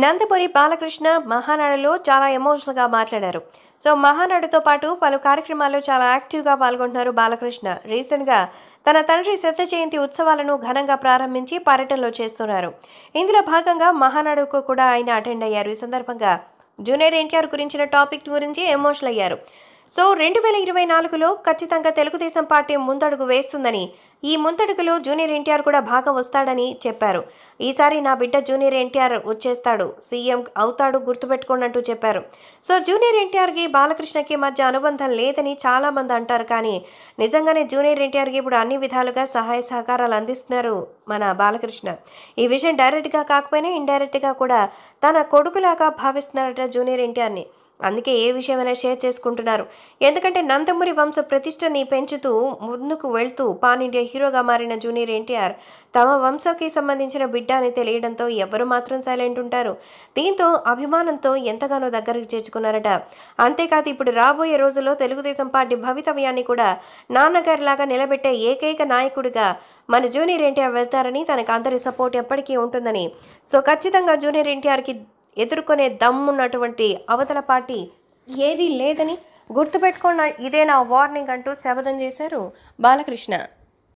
నందపురి బాలకృష్ణ మహానాడులో చాలా ఎమోషనల్గా మాట్లాడారు సో మహానాడుతో పాటు పలు కార్యక్రమాల్లో చాలా యాక్టివ్గా పాల్గొంటున్నారు బాలకృష్ణ రీసెంట్గా తన తండ్రి శత జయంతి ఉత్సవాలను ఘనంగా ప్రారంభించి పర్యటనలో చేస్తున్నారు ఇందులో భాగంగా మహానాడుకు కూడా ఆయన అటెండ్ అయ్యారు ఈ సందర్భంగా జూనియర్ ఎన్టీఆర్ గురించిన టాపిక్ గురించి ఎమోషనల్ అయ్యారు సో రెండు వేల ఇరవై నాలుగులో ఖచ్చితంగా తెలుగుదేశం పార్టీ ముందడుగు వేస్తుందని ఈ ముందడుగులో జూనియర్ ఎన్టీఆర్ కూడా బాగా వస్తాడని చెప్పారు ఈసారి నా బిడ్డ జూనియర్ ఎన్టీఆర్ వచ్చేస్తాడు సీఎం అవుతాడు గుర్తుపెట్టుకోండి అంటూ చెప్పారు సో జూనియర్ ఎన్టీఆర్కి బాలకృష్ణకి మధ్య అనుబంధం లేదని చాలామంది అంటారు కానీ నిజంగానే జూనియర్ ఎన్టీఆర్కి ఇప్పుడు అన్ని విధాలుగా సహాయ సహకారాలు అందిస్తున్నారు మన బాలకృష్ణ ఈ విషయం డైరెక్ట్గా కాకపోయినా ఇండైరెక్ట్గా కూడా తన కొడుకులాగా భావిస్తున్నారట జూనియర్ ఎన్టీఆర్ని అందుకే ఏ విషయమైనా షేర్ చేసుకుంటున్నారు ఎందుకంటే నందమూరి వంశ ప్రతిష్టని పెంచుతూ ముందుకు వెళ్తూ పాన్ ఇండియా హీరోగా మారిన జూనియర్ ఎన్టీఆర్ తమ వంశకి సంబంధించిన బిడ్డ అని తెలియడంతో ఎవరు మాత్రం సైలెంట్ ఉంటారు దీంతో అభిమానంతో ఎంతగానో దగ్గరికి చేర్చుకున్నారట అంతేకాదు ఇప్పుడు రాబోయే రోజుల్లో తెలుగుదేశం పార్టీ భవితవ్యాన్ని కూడా నాన్నగారిలాగా నిలబెట్టే ఏకైక నాయకుడిగా మన జూనియర్ ఎన్టీఆర్ వెళ్తారని తనకు అందరి సపోర్ట్ ఎప్పటికీ ఉంటుందని సో ఖచ్చితంగా జూనియర్ ఎన్టీఆర్కి ఎదుర్కొనే దమ్మున్నటువంటి అవతల పార్టీ ఏదీ లేదని గుర్తుపెట్టుకున్న ఇదే నా వార్నింగ్ అంటూ శపథం చేశారు బాలకృష్ణ